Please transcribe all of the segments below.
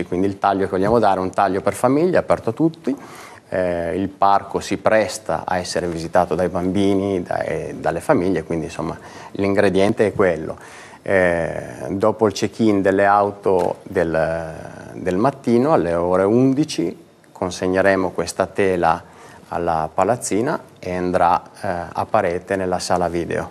E quindi il taglio che vogliamo dare è un taglio per famiglia, aperto a tutti. Eh, il parco si presta a essere visitato dai bambini, dai, dalle famiglie, quindi insomma l'ingrediente è quello. Eh, dopo il check-in delle auto del, del, mattino alle ore 11 consegneremo questa tela alla palazzina e andrà eh, a parete nella sala video.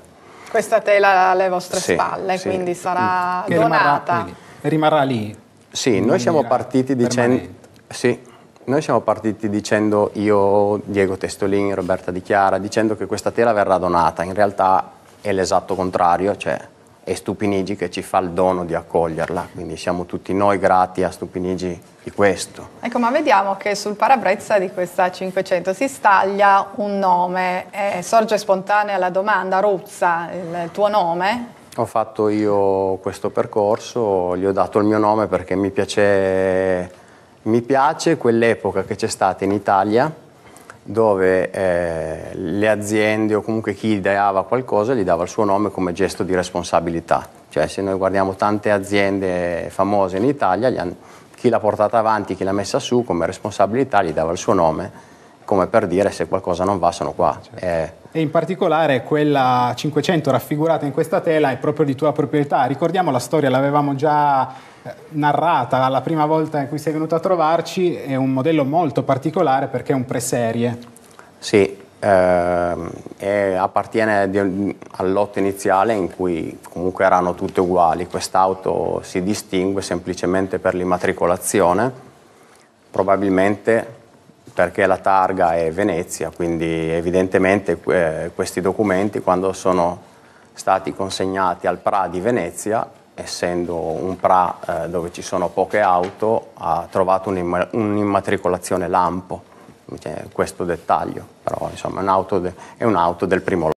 Questa tela alle vostre sì, spalle, sì. quindi sarà che donata. rimarrà, quindi, rimarrà lì sì, noi siamo partiti dicendo... Sì, noi siamo partiti dicendo io, Diego Testolini, Roberta Di Chiara, dicendo che questa tela verrà donata. In realtà è l'esatto contrario, cioè è Stupinigi che ci fa il dono di accoglierla, quindi siamo tutti noi grati a Stupinigi di questo. Ecco, ma vediamo che sul parabrezza di questa 500 si staglia un nome, eh, sorge spontanea la domanda, Ruzza, il tuo nome? Ho fatto io questo percorso, gli ho dato il mio nome perché mi piace, mi piace quell'epoca che c'è stata in Italia dove eh, le aziende o comunque chi ideava qualcosa gli dava il suo nome come gesto di responsabilità. Cioè se noi guardiamo tante aziende famose in Italia, hanno, chi l'ha portata avanti, chi l'ha messa su come responsabilità gli dava il suo nome come per dire se qualcosa non va sono qua. Certo. Eh. e in particolare quella 500 raffigurata in questa tela è proprio di tua proprietà. Ricordiamo la storia, l'avevamo già eh, narrata la prima volta in cui sei venuto a trovarci, è un modello molto particolare perché è un pre-serie. Sì, eh, appartiene al lotto iniziale in cui comunque erano tutte uguali. Quest'auto si distingue semplicemente per l'immatricolazione, probabilmente perché la targa è Venezia, quindi evidentemente eh, questi documenti quando sono stati consegnati al PRA di Venezia, essendo un PRA eh, dove ci sono poche auto, ha trovato un'immatricolazione lampo, cioè, questo dettaglio, però insomma è un'auto de un del primo